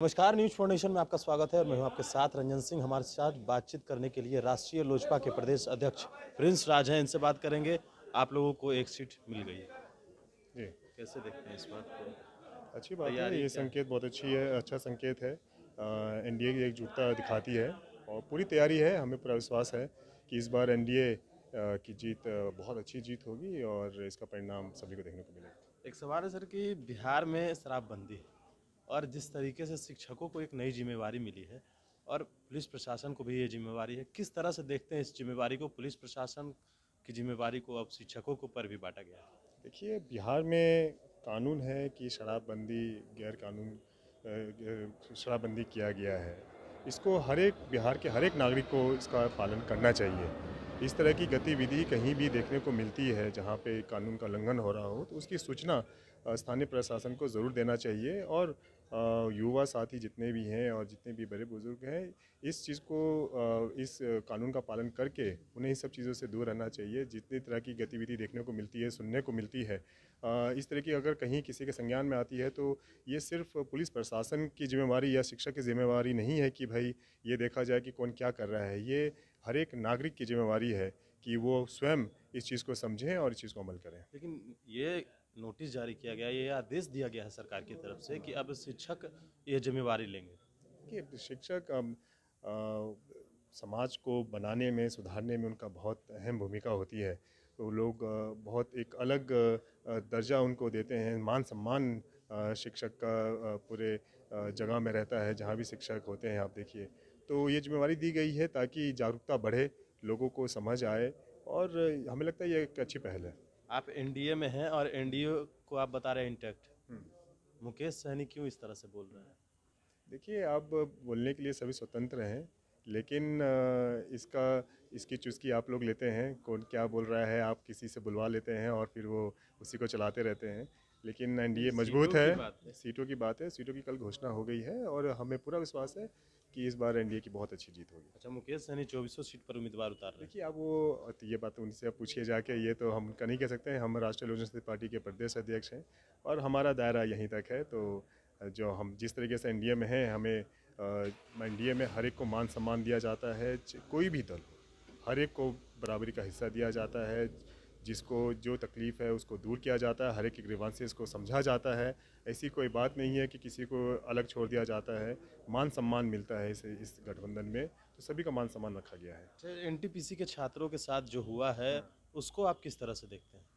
नमस्कार news foundation में आपका स्वागत है और मैं हूं आपके साथ रंजन सिंह हमारे साथ बातचीत करने के लिए राष्ट्रीय लोजपा के प्रदेश अध्यक्ष प्रिंस राज हैं इनसे बात करेंगे आप लोगों को एक सीट मिल गई है कैसे देखते हैं इस बात को अच्छी बात है ये संकेत बहुत अच्छी है अच्छा संकेत है एनडीए की एकजुटता दिखाती है और पूरी तैयारी है हमें पूरा विश्वास है कि इस बार एन की जीत बहुत अच्छी जीत होगी और इसका परिणाम सभी को देखने को मिलेगा एक सवाल है सर कि बिहार में शराबबंदी है और जिस तरीके से शिक्षकों को एक नई जिम्मेवारी मिली है और पुलिस प्रशासन को भी ये जिम्मेवारी है किस तरह से देखते हैं इस जिम्मेवारी को पुलिस प्रशासन की जिम्मेवारी को अब शिक्षकों को पर भी बांटा गया देखिए बिहार में कानून है कि शराबबंदी गैर कानून शराबबंदी किया गया है इसको हर एक बिहार के हर एक नागरिक को इसका पालन करना चाहिए इस तरह की गतिविधि कहीं भी देखने को मिलती है जहाँ पे कानून का उल्लंघन हो रहा हो तो उसकी सूचना स्थानीय प्रशासन को ज़रूर देना चाहिए और युवा साथी जितने भी हैं और जितने भी बड़े बुजुर्ग हैं इस चीज़ को इस कानून का पालन करके उन्हें इन सब चीज़ों से दूर रहना चाहिए जितनी तरह की गतिविधि देखने को मिलती है सुनने को मिलती है इस तरह की अगर कहीं किसी के संज्ञान में आती है तो ये सिर्फ पुलिस प्रशासन की जिम्मेवारी या शिक्षक की जिम्मेवारी नहीं है कि भाई ये देखा जाए कि कौन क्या कर रहा है ये हर एक नागरिक की जिम्मेवारी है कि वो स्वयं इस चीज़ को समझें और इस चीज़ को अमल करें लेकिन ये नोटिस जारी किया गया ये आदेश दिया गया है सरकार की तरफ से कि अब शिक्षक ये जिम्मेवारी लेंगे कि शिक्षक अब समाज को बनाने में सुधारने में उनका बहुत अहम भूमिका होती है तो लोग बहुत एक अलग दर्जा उनको देते हैं मान सम्मान शिक्षक का पूरे जगह में रहता है जहाँ भी शिक्षक होते हैं आप देखिए तो ये जिम्मेवारी दी गई है ताकि जागरूकता बढ़े लोगों को समझ आए और हमें लगता है ये एक अच्छी पहल है आप एनडीए में हैं और एनडीए को आप बता रहे हैं इंटैक्ट हम्म। मुकेश सहनी क्यों इस तरह से बोल रहे हैं देखिए आप बोलने के लिए सभी स्वतंत्र हैं लेकिन इसका इसकी चुस्की आप लोग लेते हैं कौन क्या बोल रहा है आप किसी से बुलवा लेते हैं और फिर वो उसी को चलाते रहते हैं लेकिन ए मजबूत e है सीटों e की बात है सीटों e की कल घोषणा हो गई है और हमें पूरा विश्वास है कि इस बार एनडीए की बहुत अच्छी जीत होगी अच्छा मुकेश सहनी चौबीसों सीट पर उम्मीदवार उतार रहे देखिए आप वो ये बात उनसे आप पूछिए जाके ये तो हम नहीं कह सकते हैं हम राष्ट्रीय लोक जनशक्ति पार्टी के प्रदेश अध्यक्ष हैं और हमारा दायरा यहीं तक है तो जो हम जिस तरीके से एनडीए में हैं हमें एनडीए में हर एक को मान सम्मान दिया जाता है कोई भी दल हर एक को बराबरी का हिस्सा दिया जाता है जिसको जो तकलीफ़ है उसको दूर किया जाता है हर एक ग्रीवांसेस को समझा जाता है ऐसी कोई बात नहीं है कि किसी को अलग छोड़ दिया जाता है मान सम्मान मिलता है इस इस गठबंधन में तो सभी का मान सम्मान रखा गया है अच्छा, एन के छात्रों के साथ जो हुआ है उसको आप किस तरह से देखते हैं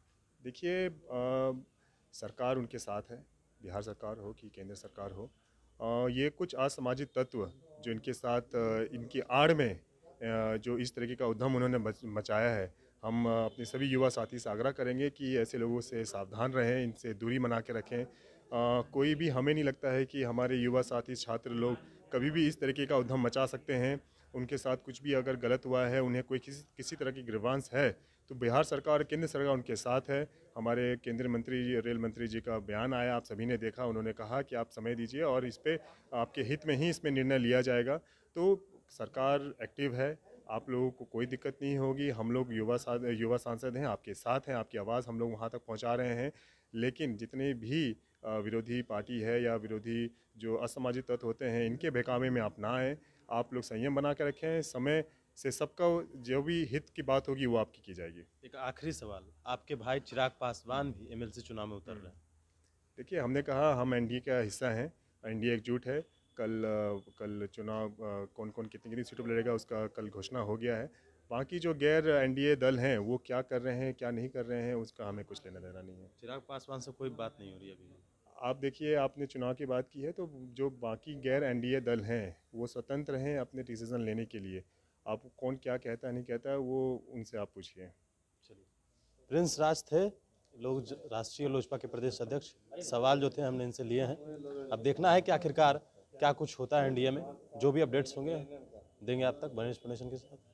देखिए सरकार उनके साथ है बिहार सरकार हो कि केंद्र सरकार हो आ, ये कुछ असामाजिक तत्व जो इनके साथ इनकी आड़ में जो इस तरीके का उद्यम उन्होंने मचाया है हम अपने सभी युवा साथी से आग्रह करेंगे कि ऐसे लोगों से सावधान रहें इनसे दूरी बना के रखें आ, कोई भी हमें नहीं लगता है कि हमारे युवा साथी छात्र लोग कभी भी इस तरीके का उद्यम मचा सकते हैं उनके साथ कुछ भी अगर गलत हुआ है उन्हें कोई किसी किसी तरह की ग्रीवांस है तो बिहार सरकार और केंद्र सरकार उनके साथ है हमारे केंद्रीय मंत्री रेल मंत्री जी का बयान आया आप सभी ने देखा उन्होंने कहा कि आप समय दीजिए और इस पर आपके हित में ही इसमें निर्णय लिया जाएगा तो सरकार एक्टिव है आप लोगों को कोई दिक्कत नहीं होगी हम लोग युवा युवा सांसद हैं आपके साथ हैं आपकी आवाज़ हम लोग वहाँ तक पहुँचा रहे हैं लेकिन जितने भी विरोधी पार्टी है या विरोधी जो असामाजिक तत्व होते हैं इनके बहकावे में आप ना आएँ आप लोग संयम बना कर रखें समय से सबका जो भी हित की बात होगी वो आपकी की जाएगी एक आखिरी सवाल आपके भाई चिराग पासवान भी एमएलसी चुनाव में उतर हम्म। रहे हैं देखिए हमने कहा हम एनडीए का हिस्सा हैं एनडीए एकजुट है कल कल चुनाव कौन कौन कितनी कितनी सीटों पर लड़ेगा उसका कल घोषणा हो गया है बाकी जो गैर एनडीए दल हैं वो क्या कर रहे हैं क्या नहीं कर रहे हैं उसका हमें कुछ लेना देना नहीं है चिराग पासवान से कोई बात नहीं हो रही अभी आप देखिए आपने चुनाव की बात की है तो जो बाकी गैर एनडीए दल हैं वो स्वतंत्र हैं अपने डिसीजन लेने के लिए आप कौन क्या कहता है नहीं कहता वो उनसे आप पूछिए चलिए प्रिंस राज थे लोग राष्ट्रीय लोजपा के प्रदेश अध्यक्ष सवाल जो थे हमने इनसे लिए हैं अब देखना है कि आखिरकार क्या कुछ होता है इंडिया में जो भी अपडेट्स होंगे देंगे आप तक बने के साथ